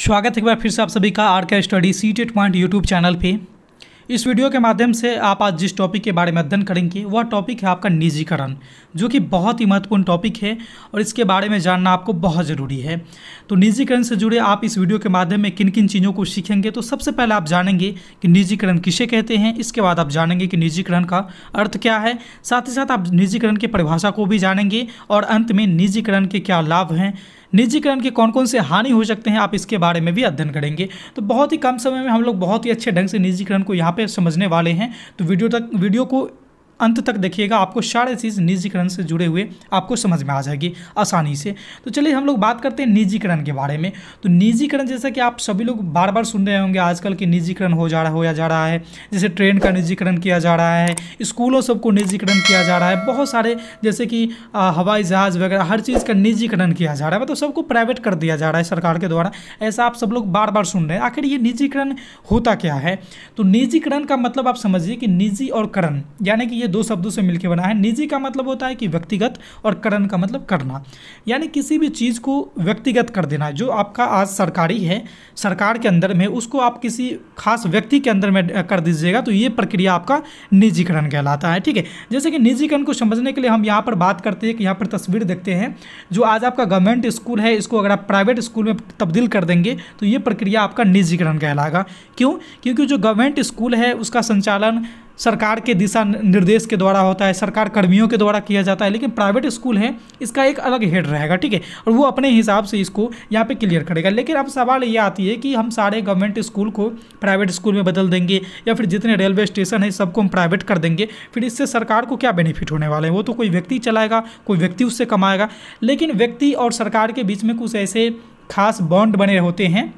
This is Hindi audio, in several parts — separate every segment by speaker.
Speaker 1: स्वागत है एक बार फिर से आप सभी का R K study C TET point YouTube channel पे इस वीडियो के माध्यम से आप आज जिस टॉपिक के बारे में अध्ययन करेंगे वह टॉपिक है आपका निजीकरण जो कि बहुत ही महत्वपूर्ण टॉपिक है और इसके बारे में जानना आपको बहुत ज़रूरी है तो निजीकरण से जुड़े आप इस वीडियो के माध्यम में किन किन चीज़ों को सीखेंगे तो सबसे पहले आप जानेंगे कि निजीकरण किसे कहते हैं इसके बाद आप जानेंगे कि निजीकरण का अर्थ क्या है साथ ही साथ आप निजीकरण की परिभाषा को भी जानेंगे और अंत में निजीकरण के क्या लाभ हैं निजीकरण के कौन कौन से हानि हो सकते हैं आप इसके बारे में भी अध्ययन करेंगे तो बहुत ही कम समय में हम लोग बहुत ही अच्छे ढंग से निजीकरण को यहाँ पे समझने वाले हैं तो वीडियो तक वीडियो को अंत तक देखिएगा आपको सारे चीज़ निजीकरण से जुड़े हुए आपको समझ में आ जाएगी आसानी से तो चलिए हम लोग बात करते हैं निजीकरण के बारे में तो निजीकरण जैसा कि आप सभी लोग बार बार सुन रहे होंगे आजकल कि निजीकरण हो जा रहा हो या जा रहा है जैसे ट्रेन का निजीकरण किया जा रहा है स्कूलों सबको निजीकरण किया जा रहा है बहुत सारे जैसे कि हवाई जहाज़ वगैरह हर चीज़ का निजीकरण किया जा रहा है मतलब सबको प्राइवेट कर दिया जा रहा है सरकार के द्वारा ऐसा आप सब लोग बार बार सुन रहे हैं आखिर ये निजीकरण होता क्या है तो निजीकरण का मतलब आप समझिए कि निजी और करण यानी कि ये दो शब्दों से मिलकर बना है निजी का मतलब होता है कि व्यक्तिगत और करण का मतलब करना यानी किसी भी चीज़ को व्यक्तिगत कर देना जो आपका आज सरकारी है सरकार के अंदर में उसको आप किसी खास व्यक्ति के अंदर में कर दीजिएगा तो ये प्रक्रिया आपका निजीकरण कहलाता है ठीक है जैसे कि निजीकरण को समझने के लिए हम यहाँ पर बात करते हैं कि यहाँ पर तस्वीर देखते हैं जो आज आपका गवर्नमेंट स्कूल है इसको अगर आप प्राइवेट स्कूल में तब्दील कर देंगे तो ये प्रक्रिया आपका निजीकरण कहलाएगा क्यों क्योंकि जो गवर्नमेंट स्कूल है उसका संचालन सरकार के दिशा निर्देश के द्वारा होता है सरकार कर्मियों के द्वारा किया जाता है लेकिन प्राइवेट स्कूल है इसका एक अलग हेड रहेगा ठीक है और वो अपने हिसाब से इसको यहाँ पे क्लियर करेगा लेकिन अब सवाल ये आती है कि हम सारे गवर्नमेंट स्कूल को प्राइवेट स्कूल में बदल देंगे या फिर जितने रेलवे स्टेशन है सबको हम प्राइवेट कर देंगे फिर इससे सरकार को क्या बेनिफिट होने वाला है वो तो कोई व्यक्ति चलाएगा कोई व्यक्ति उससे कमाएगा लेकिन व्यक्ति और सरकार के बीच में कुछ ऐसे खास बॉन्ड बने होते हैं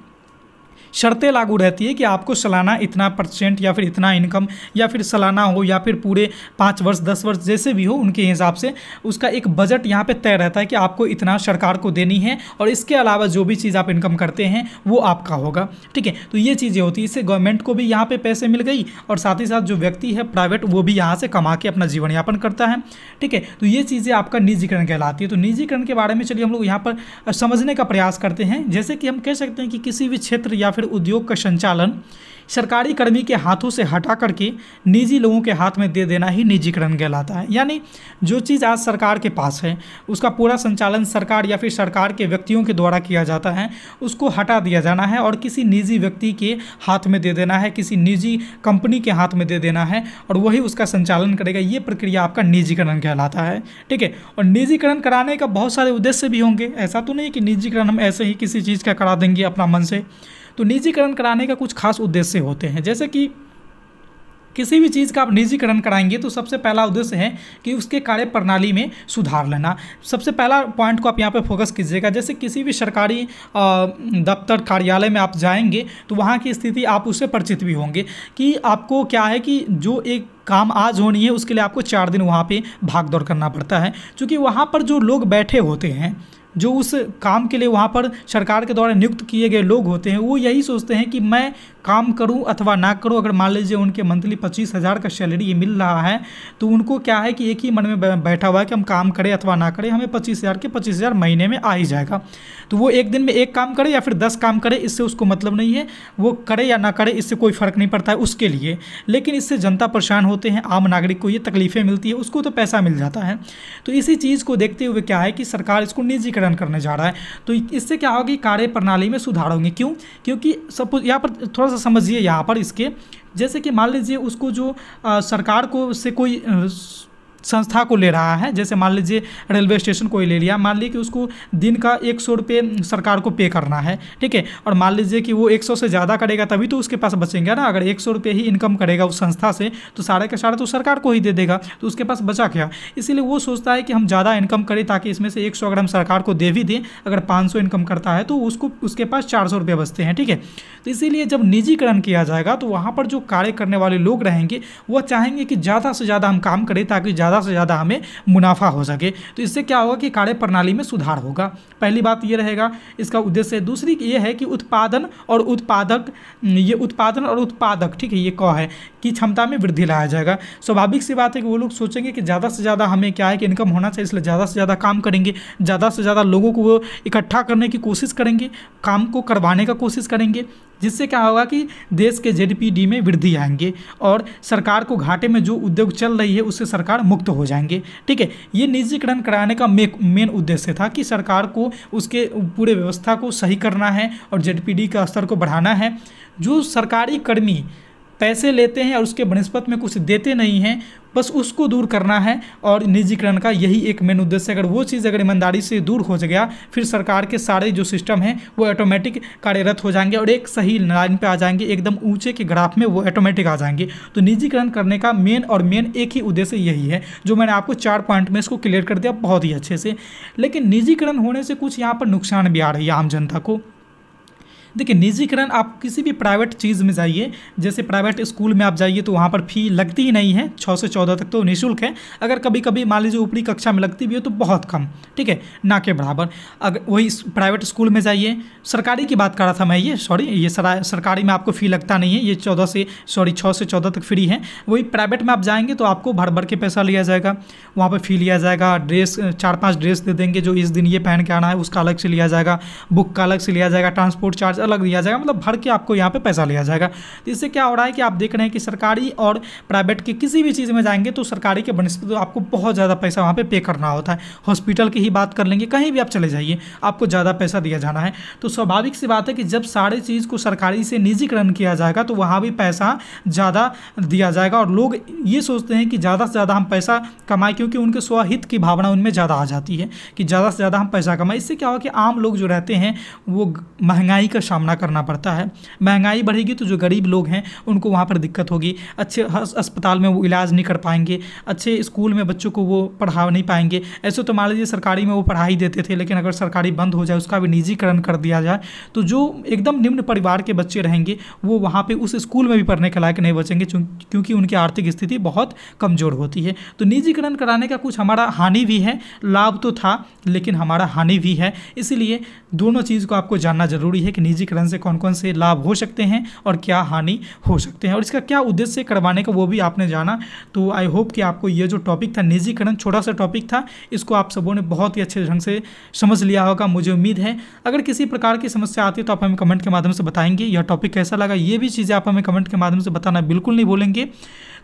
Speaker 1: शर्तें लागू रहती है कि आपको सालाना इतना परसेंट या फिर इतना इनकम या फिर सालाना हो या फिर पूरे पाँच वर्ष दस वर्ष जैसे भी हो उनके हिसाब से उसका एक बजट यहाँ पर तय रहता है कि आपको इतना सरकार को देनी है और इसके अलावा जो भी चीज़ आप इनकम करते हैं वो आपका होगा ठीक है तो ये चीज़ें होती है इससे गवर्नमेंट को भी यहाँ पर पैसे मिल गई और साथ ही साथ जो व्यक्ति है प्राइवेट वो भी यहाँ से कमा के अपना जीवन यापन करता है ठीक है तो ये चीज़ें आपका निजीकरण कहलाती है तो निजीकरण के बारे में चलिए हम लोग यहाँ पर समझने का प्रयास करते हैं जैसे कि हम कह सकते हैं कि किसी भी क्षेत्र या फिर फिर उद्योग का संचालन सरकारी कर्मी के हाथों से हटा करके निजी लोगों के हाथ में दे देना ही निजीकरण कहलाता है यानी जो चीज़ आज सरकार के पास है उसका पूरा संचालन सरकार या फिर सरकार के व्यक्तियों के द्वारा किया जाता है उसको हटा दिया जाना है और किसी निजी व्यक्ति के हाथ में दे देना है किसी निजी कंपनी के हाथ में दे देना है और वही उसका संचालन करेगा ये प्रक्रिया आपका निजीकरण कहलाता है ठीक है और निजीकरण कराने का बहुत सारे उद्देश्य भी होंगे ऐसा तो नहीं कि निजीकरण हम ऐसे ही किसी चीज़ का करा देंगे अपना मन से तो निजीकरण कराने का कुछ खास उद्देश्य होते हैं जैसे कि किसी भी चीज़ का आप निजीकरण कराएंगे तो सबसे पहला उद्देश्य है कि उसके कार्य प्रणाली में सुधार लेना सबसे पहला पॉइंट को आप यहाँ पर फोकस कीजिएगा जैसे किसी भी सरकारी दफ्तर कार्यालय में आप जाएंगे तो वहाँ की स्थिति आप उससे परिचित भी होंगे कि आपको क्या है कि जो एक काम आज होनी है उसके लिए आपको चार दिन वहाँ पर भाग करना पड़ता है क्योंकि वहाँ पर जो लोग बैठे होते हैं जो उस काम के लिए वहाँ पर सरकार के द्वारा नियुक्त किए गए लोग होते हैं वो यही सोचते हैं कि मैं काम करूं अथवा ना करूं अगर मान लीजिए उनके मंथली पच्चीस हज़ार का सैलरी ये मिल रहा है तो उनको क्या है कि एक ही मन में बैठा हुआ है कि हम काम करें अथवा ना करें हमें पच्चीस हज़ार के पच्चीस हज़ार महीने में आ ही जाएगा तो वो एक दिन में एक काम करे या फिर दस काम करे इससे उसको मतलब नहीं है वो करे या ना करे इससे कोई फ़र्क नहीं पड़ता है उसके लिए लेकिन इससे जनता परेशान होते हैं आम नागरिक को ये तकलीफ़ें मिलती है उसको तो पैसा मिल जाता है तो इसी चीज़ को देखते हुए क्या है कि सरकार इसको निजी रन करने जा रहा है तो इससे क्या होगी कार्य प्रणाली में सुधार होंगे क्यों क्योंकि सपोज यहाँ पर थोड़ा सा समझिए यहाँ पर इसके जैसे कि मान लीजिए उसको जो आ, सरकार को से कोई आ, संस्था को ले रहा है जैसे मान लीजिए रेलवे स्टेशन को ही ले लिया मान लीजिए कि उसको दिन का एक सौ रुपये सरकार को पे करना है ठीक है और मान लीजिए कि वो एक सौ से ज़्यादा करेगा तभी तो उसके पास बचेंगे ना अगर एक सौ रुपये ही इनकम करेगा उस संस्था से तो सारे का सारा तो सरकार को ही दे देगा तो उसके पास बचा क्या इसीलिए वो सोचता है कि हम ज़्यादा इनकम करें ताकि इसमें से एक सौ अगर हम सरकार को दे भी दें अगर पाँच सौ इनकम करता है तो उसको उसके पास चार सौ रुपये बचते हैं ठीक है तो इसीलिए जब निजीकरण किया जाएगा तो वहाँ पर जो कार्य करने वाले लोग रहेंगे वह चाहेंगे कि ज़्यादा से ज़्यादा हम काम करें ताकि ज़्यादा ज़्यादा से ज़्यादा हमें मुनाफा हो सके तो इससे क्या होगा कि कार्य प्रणाली में सुधार होगा पहली बात ये रहेगा इसका उद्देश्य दूसरी ये है कि उत्पादन और उत्पादक ये उत्पादन और उत्पादक ठीक है ये क है कि क्षमता में वृद्धि लाया जाएगा स्वाभाविक सी बात है कि वो लोग सोचेंगे कि ज़्यादा से ज़्यादा हमें क्या है कि इनकम होना चाहिए इसलिए ज़्यादा से ज़्यादा काम करेंगे ज़्यादा से ज़्यादा लोगों को वो इकट्ठा करने की कोशिश करेंगे काम को करवाने का कोशिश करेंगे जिससे क्या होगा कि देश के जेडपीडी में वृद्धि आएंगे और सरकार को घाटे में जो उद्योग चल रही है उससे सरकार मुक्त हो जाएंगे ठीक है ये निजीकरण कराने का मेन उद्देश्य था कि सरकार को उसके पूरे व्यवस्था को सही करना है और जेडपीडी का स्तर को बढ़ाना है जो सरकारी कर्मी पैसे लेते हैं और उसके बनस्पत में कुछ देते नहीं हैं बस उसको दूर करना है और निजीकरण का यही एक मेन उद्देश्य अगर वो चीज़ अगर ईमानदारी से दूर हो गया फिर सरकार के सारे जो सिस्टम हैं वो ऑटोमेटिक कार्यरत हो जाएंगे और एक सही लाइन पे आ जाएंगे एकदम ऊंचे के ग्राफ में वो ऑटोमेटिक आ जाएंगे तो निजीकरण करने का मेन और मेन एक ही उद्देश्य यही है जो मैंने आपको चार पॉइंट में इसको क्लियर कर दिया बहुत ही अच्छे से लेकिन निजीकरण होने से कुछ यहाँ पर नुकसान भी आ रही है आम जनता को देखिए निजीकरण आप किसी भी प्राइवेट चीज़ में जाइए जैसे प्राइवेट स्कूल में आप जाइए तो वहाँ पर फी लगती ही नहीं है छः से चौदह तक तो निःशुल्क है अगर कभी कभी मान लीजिए ऊपरी कक्षा में लगती भी हो तो बहुत कम ठीक है ना के बराबर अगर वही प्राइवेट स्कूल में जाइए सरकारी की बात कर रहा था मैं ये सॉरी ये सरकारी में आपको फ़ी लगता नहीं है ये चौदह से सॉरी छः से चौदह तक फ्री है वही प्राइवेट में आप जाएंगे तो आपको भर भर के पैसा लिया जाएगा वहाँ पर फ़ी लिया जाएगा ड्रेस चार पाँच ड्रेस दे देंगे जो इस दिन ये पहन के आना है उसका अलग से लिया जाएगा बुक का अलग से लिया जाएगा ट्रांसपोर्ट चार्ज अलग दिया जाएगा मतलब भर के आपको यहाँ पर पैसा लिया जाएगा तो इससे क्या हो रहा है कि आप देख रहे हैं कि सरकारी और प्राइवेट के किसी भी चीज़ में जाएंगे तो सरकारी के बनस्पत तो आपको बहुत ज़्यादा पैसा वहाँ पर पे करना होता है हॉस्पिटल की ही बात कर लेंगे कहीं भी आप चले जाइए आपको ज़्यादा पैसा दिया जाना है तो स्वाभाविक सी बात है कि जब सारे चीज़ को सरकारी से निजीकरण किया जाएगा तो वहाँ भी पैसा ज़्यादा दिया जाएगा और लोग ये सोचते हैं कि ज़्यादा से ज़्यादा हम पैसा कमाएं क्योंकि उनके स्वहित की भावना उनमें ज़्यादा आ जाती है कि ज़्यादा से ज़्यादा हम पैसा कमाएं इससे क्या हुआ कि आम लोग जो रहते हैं वो महंगाई का सामना करना पड़ता है महंगाई बढ़ेगी तो जो गरीब लोग हैं उनको वहाँ पर दिक्कत होगी अच्छे अस्पताल में वो इलाज नहीं कर पाएंगे अच्छे स्कूल में बच्चों को वो पढ़ा नहीं पाएंगे ऐसे तो मान लीजिए सरकारी में वो पढ़ाई देते थे लेकिन अगर सरकारी बंद हो जाए उसका भी निजीकरण कर दिया जाए तो जो एकदम निम्न परिवार के बच्चे रहेंगे वो वहाँ पर उस स्कूल में भी पढ़ने के लायक नहीं बचेंगे क्योंकि उनकी आर्थिक स्थिति बहुत कमज़ोर होती है तो निजीकरण कराने का कुछ हमारा हानि भी है लाभ तो था लेकिन हमारा हानि भी है इसीलिए दोनों चीज़ को आपको जानना जरूरी है कि निजी निजीकरण से कौन कौन से लाभ हो सकते हैं और क्या हानि हो सकते हैं और इसका क्या उद्देश्य करवाने का वो भी आपने जाना तो आई होप कि आपको ये जो टॉपिक था निजीकरण छोटा सा टॉपिक था इसको आप सबों ने बहुत ही अच्छे ढंग से समझ लिया होगा मुझे उम्मीद है अगर किसी प्रकार की समस्या आती है तो आप हमें कमेंट के माध्यम से बताएंगे यह टॉपिक कैसा लगा ये भी चीज़ें आप हमें कमेंट के माध्यम से बताना बिल्कुल नहीं बोलेंगे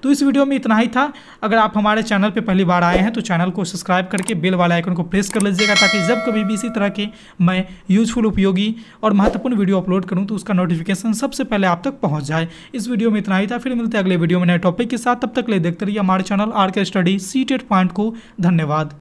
Speaker 1: तो इस वीडियो में इतना ही था अगर आप हमारे चैनल पर पहली बार आए हैं तो चैनल को सब्सक्राइब करके बेल वाले आइकन को प्रेस कर लीजिएगा ताकि जब कभी भी इसी तरह के मैं यूजफुल उपयोगी और महत्वपूर्ण वीडियो अपलोड करूँ तो उसका नोटिफिकेशन सबसे पहले आप तक पहुँच जाए इस वीडियो में इतना ही था फिर मिलते हैं अगले वीडियो में नए टॉपिक के साथ तब तक ले देखते रहिए हमारे channel R K study C point को धन्यवाद